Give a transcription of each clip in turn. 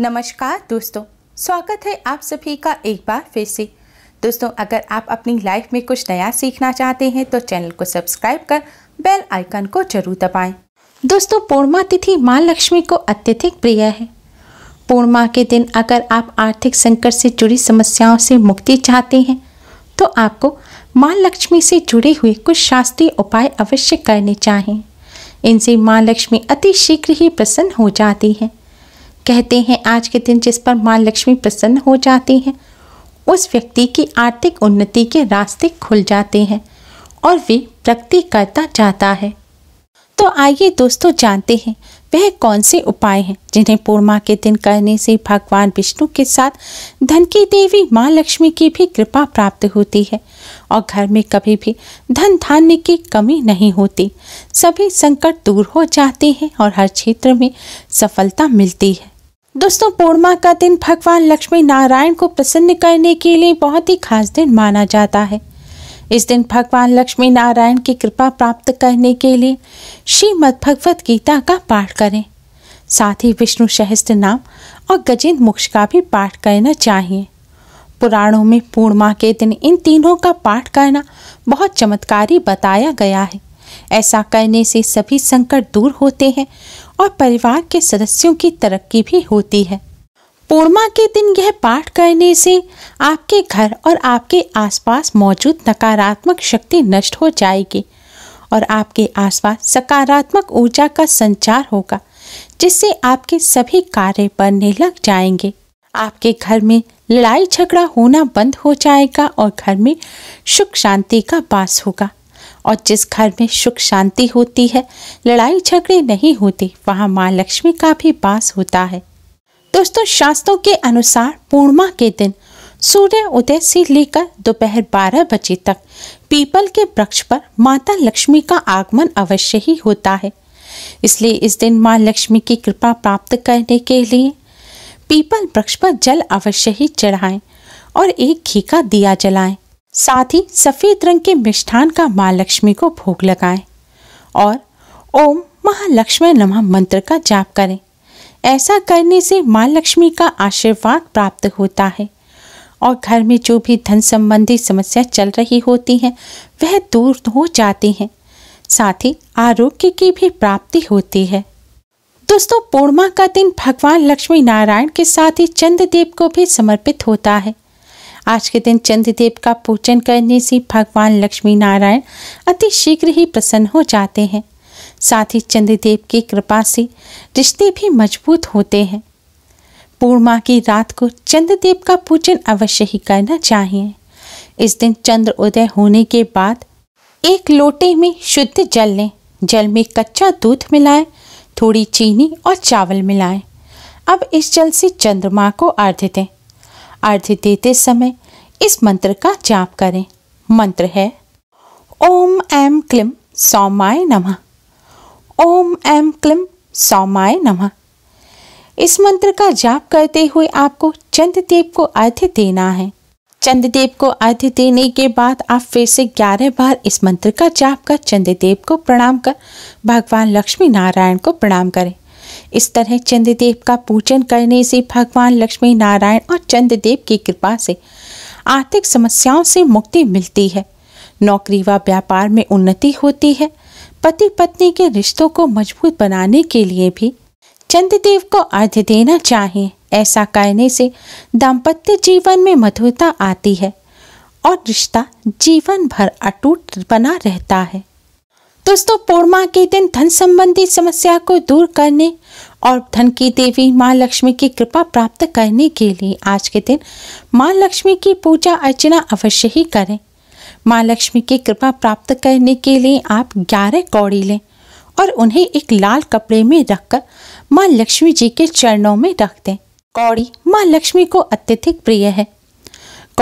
नमस्कार दोस्तों स्वागत है आप सभी का एक बार फिर से दोस्तों अगर आप अपनी लाइफ में कुछ नया सीखना चाहते हैं तो चैनल को सब्सक्राइब कर बेल आइकन को जरूर दबाएं। दोस्तों पूर्णिमा तिथि माँ लक्ष्मी को अत्यधिक प्रिय है पूर्णिमा के दिन अगर आप आर्थिक संकट से जुड़ी समस्याओं से मुक्ति चाहते हैं तो आपको माँ लक्ष्मी से जुड़े हुए कुछ शास्त्रीय उपाय अवश्य करने चाहिए इनसे माँ लक्ष्मी अति शीघ्र ही प्रसन्न हो जाती है कहते हैं आज के दिन जिस पर माँ लक्ष्मी प्रसन्न हो जाती हैं उस व्यक्ति की आर्थिक उन्नति के रास्ते खुल जाते हैं और वे प्रगति करता जाता है तो आइए दोस्तों जानते हैं वह कौन से उपाय हैं जिन्हें पूर्णिमा के दिन करने से भगवान विष्णु के साथ धन की देवी माँ लक्ष्मी की भी कृपा प्राप्त होती है और घर में कभी भी धन धान्य की कमी नहीं होती सभी संकट दूर हो जाते हैं और हर क्षेत्र में सफलता मिलती है दोस्तों पूर्णिमा का दिन भगवान लक्ष्मी नारायण को प्रसन्न करने के लिए बहुत ही खास दिन माना जाता है इस दिन भगवान लक्ष्मी नारायण की कृपा प्राप्त करने के लिए श्रीमद भगवत गीता का पाठ करें साथ ही विष्णु सहस्त्र नाम और गजेंद्र मोक्ष का भी पाठ करना चाहिए पुराणों में पूर्णिमा के दिन इन तीनों का पाठ करना बहुत चमत्कारी बताया गया है ऐसा करने से सभी संकट दूर होते हैं और परिवार के सदस्यों की तरक्की भी होती है पूर्णिमा के दिन यह पाठ करने से आपके घर और आपके आसपास मौजूद नकारात्मक शक्ति नष्ट हो जाएगी और आपके आसपास सकारात्मक ऊर्जा का संचार होगा जिससे आपके सभी कार्य बनने लग जाएंगे आपके घर में लड़ाई झगड़ा होना बंद हो जाएगा और घर में सुख शांति का वास होगा और जिस घर में सुख शांति होती है लड़ाई झगड़े नहीं होते वहाँ माँ लक्ष्मी का भी वास होता है दोस्तों शास्त्रों के अनुसार पूर्णिमा के दिन सूर्य उदय से लेकर दोपहर बारह बजे तक पीपल के वृक्ष पर माता लक्ष्मी का आगमन अवश्य ही होता है इसलिए इस दिन माँ लक्ष्मी की कृपा प्राप्त करने के लिए पीपल वृक्ष पर जल अवश्य ही चढ़ाएं और एक घी का दिया जलाएं साथ ही सफ़ेद रंग के मिष्ठान का माँ लक्ष्मी को भोग लगाएं और ओम महालक्ष्मी नमः मंत्र का जाप करें ऐसा करने से माँ लक्ष्मी का आशीर्वाद प्राप्त होता है और घर में जो भी धन संबंधी समस्या चल रही होती हैं वह दूर हो जाती हैं साथ ही आरोग्य की भी प्राप्ति होती है दोस्तों पूर्णिमा का दिन भगवान लक्ष्मी नारायण के साथ ही चंद्रदेव को भी समर्पित होता है आज के दिन चंद्रदेव का पूजन करने से भगवान लक्ष्मी नारायण अति शीघ्र ही प्रसन्न हो जाते हैं साथ ही चंद्रदेव की कृपा से रिश्ते भी मजबूत होते हैं पूर्णिमा की रात को चंद्रदेव का पूजन अवश्य ही करना चाहिए इस दिन चंद्र उदय होने के बाद एक लोटे में शुद्ध जल लें जल में कच्चा दूध मिलाएं थोड़ी चीनी और चावल मिलाएं अब इस जल से चंद्रमा को अर्घ दें अर्थ देते समय इस मंत्र का जाप करें मंत्र है ओम एम क्लिम सौमाय नमः ओम एम क्लिम सौमाय नमः इस मंत्र का जाप करते हुए आपको चंद्रदेव को अर्थ देना है चंद्रदेव को अर्थ देने के बाद आप फिर से ग्यारह बार इस मंत्र का जाप कर चंद्रदेव को प्रणाम कर भगवान लक्ष्मी नारायण को प्रणाम करें इस तरह चंद्रदेव का पूजन करने से भगवान लक्ष्मी नारायण और चंद्रदेव की कृपा से आर्थिक समस्याओं से मुक्ति मिलती है नौकरी व व्यापार में उन्नति होती है पति पत्नी के रिश्तों को मजबूत बनाने के लिए भी चंद्रदेव को अर्घ देना चाहिए ऐसा करने से दाम्पत्य जीवन में मधुरता आती है और रिश्ता जीवन भर अटूट बना रहता है दोस्तों पूर्णिमा के दिन धन संबंधी समस्या को दूर करने और धन की देवी माँ लक्ष्मी की कृपा प्राप्त करने के लिए आज के दिन माँ लक्ष्मी की पूजा अर्चना अवश्य ही करें माँ लक्ष्मी की कृपा प्राप्त करने के लिए आप ग्यारह कौड़ी लें और उन्हें एक लाल कपड़े में रखकर माँ लक्ष्मी जी के चरणों में रख दें कौड़ी माँ लक्ष्मी को अत्यधिक प्रिय है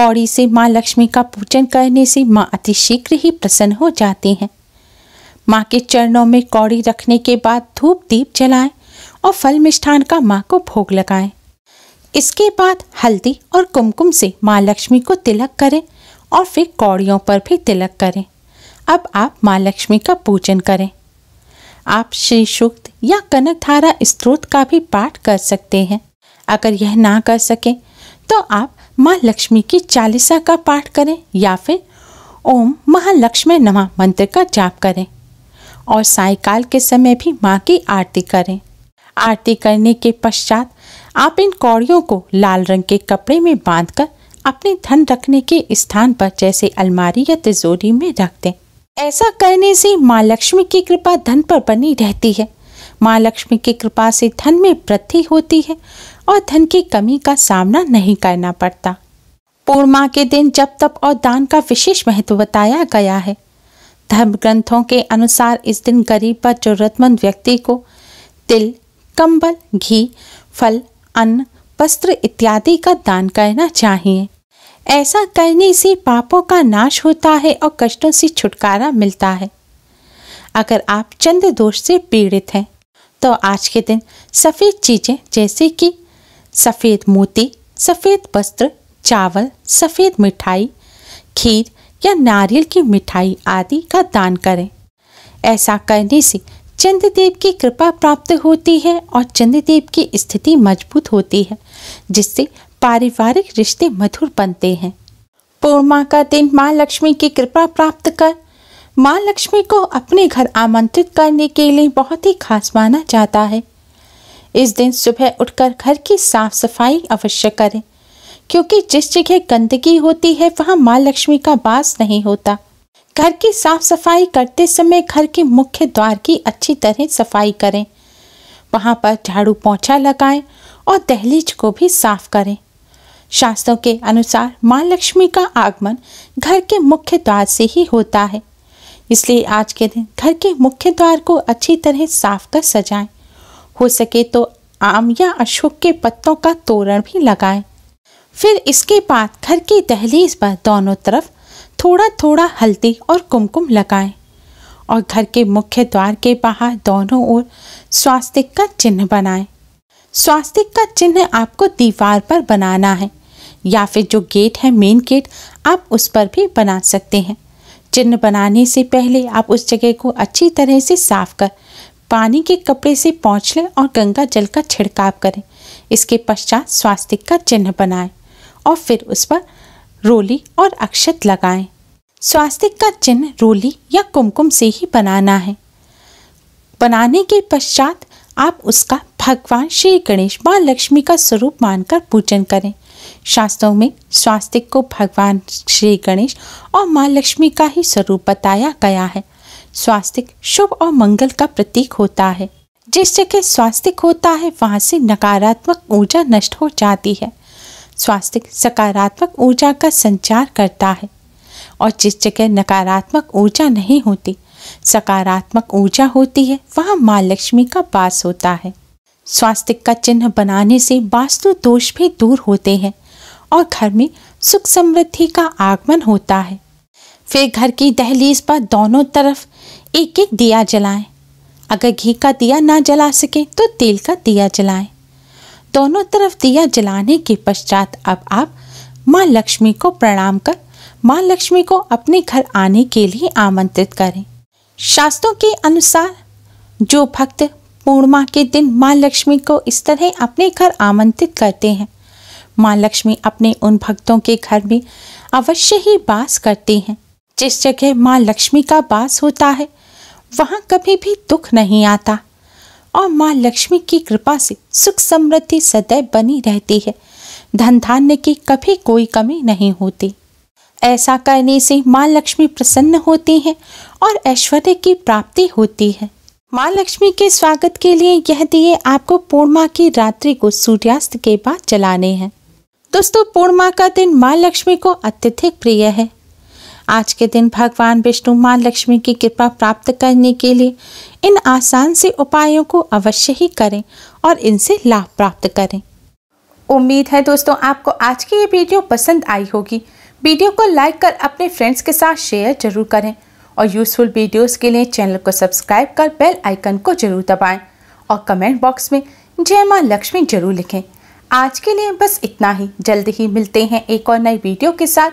कौड़ी से माँ लक्ष्मी का पूजन करने से माँ अतिशीघ्र ही प्रसन्न हो जाती हैं माँ के चरणों में कौड़ी रखने के बाद धूप दीप जलाएं और फल मिष्ठान का माँ को भोग लगाएं। इसके बाद हल्दी और कुमकुम से माँ लक्ष्मी को तिलक करें और फिर कौड़ियों पर भी तिलक करें अब आप माँ लक्ष्मी का पूजन करें आप श्री सूक्त या कनकधारा स्त्रोत का भी पाठ कर सकते हैं अगर यह ना कर सकें तो आप माँ लक्ष्मी की चालीसा का पाठ करें या फिर ओम महालक्ष्मी नमा मंत्र का जाप करें और सायकाल के समय भी माँ की आरती करें आरती करने के पश्चात आप इन कौड़ियों को लाल रंग के कपड़े में बांधकर अपने धन रखने के स्थान पर जैसे अलमारी या तिजोरी में रख दें ऐसा करने से माँ लक्ष्मी की कृपा धन पर बनी रहती है माँ लक्ष्मी की कृपा से धन में वृद्धि होती है और धन की कमी का सामना नहीं करना पड़ता पूर्णिमा के दिन जब तप और दान का विशेष महत्व बताया गया है धर्म ग्रंथों के अनुसार इस दिन गरीब व जरूरतमंद व्यक्ति को तिल कंबल घी फल अन्न वस्त्र इत्यादि का दान करना चाहिए ऐसा करने से पापों का नाश होता है और कष्टों से छुटकारा मिलता है अगर आप चंद्र दोष से पीड़ित हैं तो आज के दिन सफ़ेद चीज़ें जैसे कि सफ़ेद मोती सफ़ेद वस्त्र चावल सफ़ेद मिठाई खीर या नारियल की मिठाई आदि का दान करें ऐसा करने से चंद्रदेव की कृपा प्राप्त होती है और चंद्रदेव की स्थिति मजबूत होती है जिससे पारिवारिक रिश्ते मधुर बनते हैं पूर्णिमा का दिन माँ लक्ष्मी की कृपा प्राप्त कर माँ लक्ष्मी को अपने घर आमंत्रित करने के लिए बहुत ही खास माना जाता है इस दिन सुबह उठकर घर की साफ सफाई अवश्य करें क्योंकि जिस जगह गंदगी होती है वहाँ माँ लक्ष्मी का वास नहीं होता घर की साफ सफाई करते समय घर के मुख्य द्वार की अच्छी तरह सफाई करें वहाँ पर झाड़ू पोछा लगाएं और दहलीज को भी साफ करें शास्त्रों के अनुसार माँ लक्ष्मी का आगमन घर के मुख्य द्वार से ही होता है इसलिए आज के दिन घर के मुख्य द्वार को अच्छी तरह साफ कर सजाएं। हो सके तो आम या अशोक के पत्तों का तोरण भी लगाएं। फिर इसके बाद घर की दहलीज पर दोनों तरफ थोड़ा थोड़ा हल्दी और कुमकुम लगाएं और घर के मुख्य द्वार के बाहर दोनों ओर स्वास्तिक का चिन्ह बनाएं। स्वास्तिक का चिन्ह आपको दीवार पर बनाना है या फिर जो गेट है मेन गेट आप उस पर भी बना सकते हैं चिन्ह बनाने से पहले आप उस जगह को अच्छी तरह से साफ कर पानी के कपड़े से पहुँच लें और गंगा जल का छिड़काव करें इसके पश्चात स्वास्तिक का चिन्ह बनाएं और फिर उस पर रोली और अक्षत लगाएं। स्वास्तिक का चिन्ह रोली या कुमकुम से ही बनाना है बनाने के पश्चात आप उसका भगवान श्री गणेश माँ लक्ष्मी का स्वरूप मानकर पूजन करें शास्त्रों में स्वास्तिक को भगवान श्री गणेश और माँ लक्ष्मी का ही स्वरूप बताया गया है स्वास्तिक शुभ और मंगल का प्रतीक होता है जिस जगह स्वास्तिक होता है वहाँ से नकारात्मक ऊर्जा नष्ट हो जाती है स्वास्थ्य सकारात्मक ऊर्जा का संचार करता है और जिस जगह नकारात्मक ऊर्जा नहीं होती सकारात्मक ऊर्जा होती है वहाँ माँ लक्ष्मी का वास होता है स्वास्तिक का चिन्ह बनाने से वास्तु दोष भी दूर होते हैं और घर में सुख समृद्धि का आगमन होता है फिर घर की दहलीज पर दोनों तरफ एक एक दिया जलाएं। अगर घी का दिया ना जला सके तो तेल का दिया जलाएं। दोनों तरफ दिया जलाने के पश्चात अब आप माँ लक्ष्मी को प्रणाम कर माँ लक्ष्मी को अपने घर आने के लिए आमंत्रित करें शास्त्रों के अनुसार जो भक्त पूर्णिमा के दिन माँ लक्ष्मी को इस तरह अपने घर आमंत्रित करते हैं माँ लक्ष्मी अपने उन भक्तों के घर में अवश्य ही वास करती हैं जिस जगह माँ लक्ष्मी का वास होता है वहाँ कभी भी दुख नहीं आता और माँ लक्ष्मी की कृपा से सुख समृद्धि सदैव बनी रहती है धन धान्य की कभी कोई कमी नहीं होती ऐसा करने से माँ लक्ष्मी प्रसन्न होती हैं और ऐश्वर्य की प्राप्ति होती है माँ लक्ष्मी के स्वागत के लिए यह दिए आपको पूर्णिमा की रात्रि को सूर्यास्त के बाद जलाने हैं दोस्तों पूर्णिमा का दिन माँ लक्ष्मी को अत्यधिक प्रिय है आज के दिन भगवान विष्णु माँ लक्ष्मी की कृपा प्राप्त करने के लिए इन आसान से उपायों को अवश्य ही करें और इनसे लाभ प्राप्त करें उम्मीद है दोस्तों आपको आज की ये वीडियो पसंद आई होगी वीडियो को लाइक कर अपने फ्रेंड्स के साथ शेयर जरूर करें और यूज़फुल वीडियोस के लिए चैनल को सब्सक्राइब कर बेल आइकन को जरूर दबाएं और कमेंट बॉक्स में जय माँ लक्ष्मी जरूर लिखें आज के लिए बस इतना ही जल्द ही मिलते हैं एक और नई वीडियो के साथ